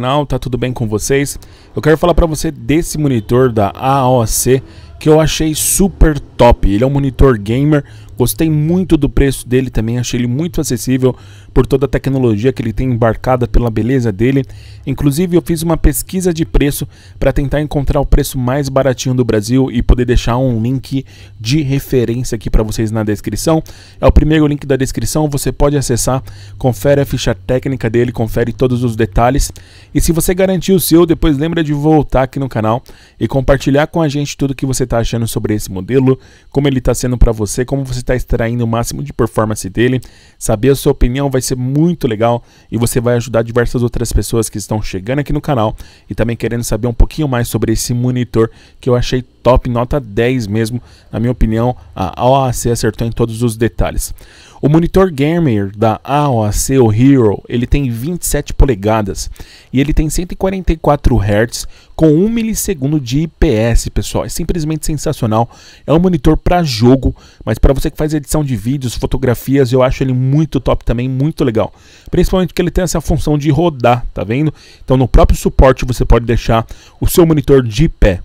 canal, tá tudo bem com vocês? Eu quero falar para você desse monitor da AOC que eu achei super top. Ele é um monitor gamer, gostei muito do preço dele também, achei ele muito acessível por toda a tecnologia que ele tem embarcada, pela beleza dele. Inclusive, eu fiz uma pesquisa de preço para tentar encontrar o preço mais baratinho do Brasil e poder deixar um link de referência aqui para vocês na descrição. É o primeiro link da descrição, você pode acessar, confere a ficha técnica dele, confere todos os detalhes. E se você garantir o seu, depois lembra de voltar aqui no canal e compartilhar com a gente tudo que você está achando sobre esse modelo, como ele está sendo para você, como você está extraindo o máximo de performance dele. Saber a sua opinião vai ser muito legal e você vai ajudar diversas outras pessoas que estão chegando aqui no canal e também querendo saber um pouquinho mais sobre esse monitor que eu achei top, nota 10 mesmo. Na minha opinião, a AOAC acertou em todos os detalhes. O monitor gamer da AOAC, o Hero, ele tem 27 polegadas e ele tem 144 Hz com 1 milissegundo de IPS, pessoal. É simplesmente sensacional. É um monitor para jogo, mas para você que faz edição de vídeos, fotografias, eu acho ele muito top também, muito legal. Principalmente porque ele tem essa função de rodar, tá vendo? Então no próprio suporte você pode deixar o seu monitor de pé.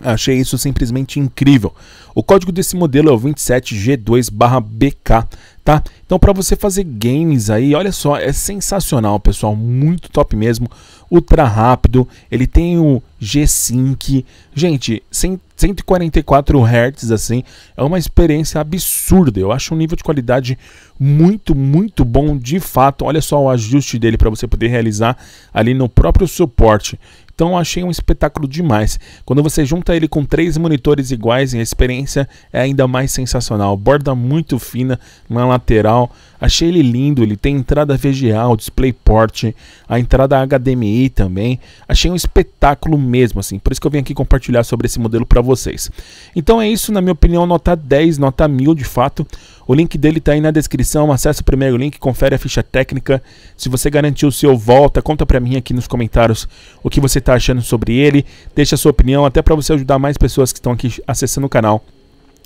Achei isso simplesmente incrível. O código desse modelo é o 27G2/BK, tá? Então para você fazer games aí, olha só, é sensacional, pessoal, muito top mesmo, ultra rápido. Ele tem o G-Sync. Gente, 144 Hz assim, é uma experiência absurda. Eu acho um nível de qualidade muito, muito bom de fato. Olha só o ajuste dele para você poder realizar ali no próprio suporte. Então achei um espetáculo demais. Quando você junta ele com três monitores iguais, a experiência é ainda mais sensacional. Borda muito fina na lateral, Achei ele lindo, ele tem entrada VGA, DisplayPort, a entrada HDMI também. Achei um espetáculo mesmo, assim. Por isso que eu vim aqui compartilhar sobre esse modelo para vocês. Então é isso, na minha opinião, nota 10, nota 1000 de fato. O link dele está aí na descrição, acessa o primeiro link, confere a ficha técnica. Se você garantiu o seu, volta, conta para mim aqui nos comentários o que você está achando sobre ele. Deixa a sua opinião, até para você ajudar mais pessoas que estão aqui acessando o canal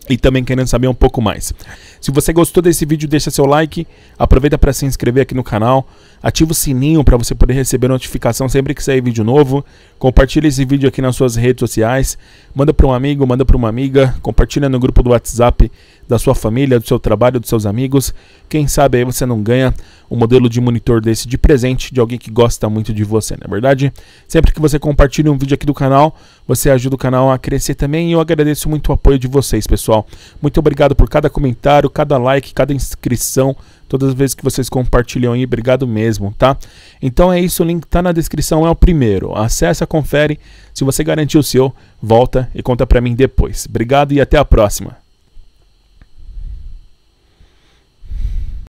e também querendo saber um pouco mais. Se você gostou desse vídeo, deixa seu like, aproveita para se inscrever aqui no canal, ativa o sininho para você poder receber notificação sempre que sair vídeo novo, compartilha esse vídeo aqui nas suas redes sociais, manda para um amigo, manda para uma amiga, compartilha no grupo do WhatsApp da sua família, do seu trabalho, dos seus amigos, quem sabe aí você não ganha um modelo de monitor desse de presente de alguém que gosta muito de você, na é verdade? Sempre que você compartilha um vídeo aqui do canal, você ajuda o canal a crescer também e eu agradeço muito o apoio de vocês, pessoal. Muito obrigado por cada comentário, cada like, cada inscrição, todas as vezes que vocês compartilham aí, obrigado mesmo, tá? Então é isso, o link tá na descrição, é o primeiro. Acessa, confere, se você garantir o seu, volta e conta para mim depois. Obrigado e até a próxima.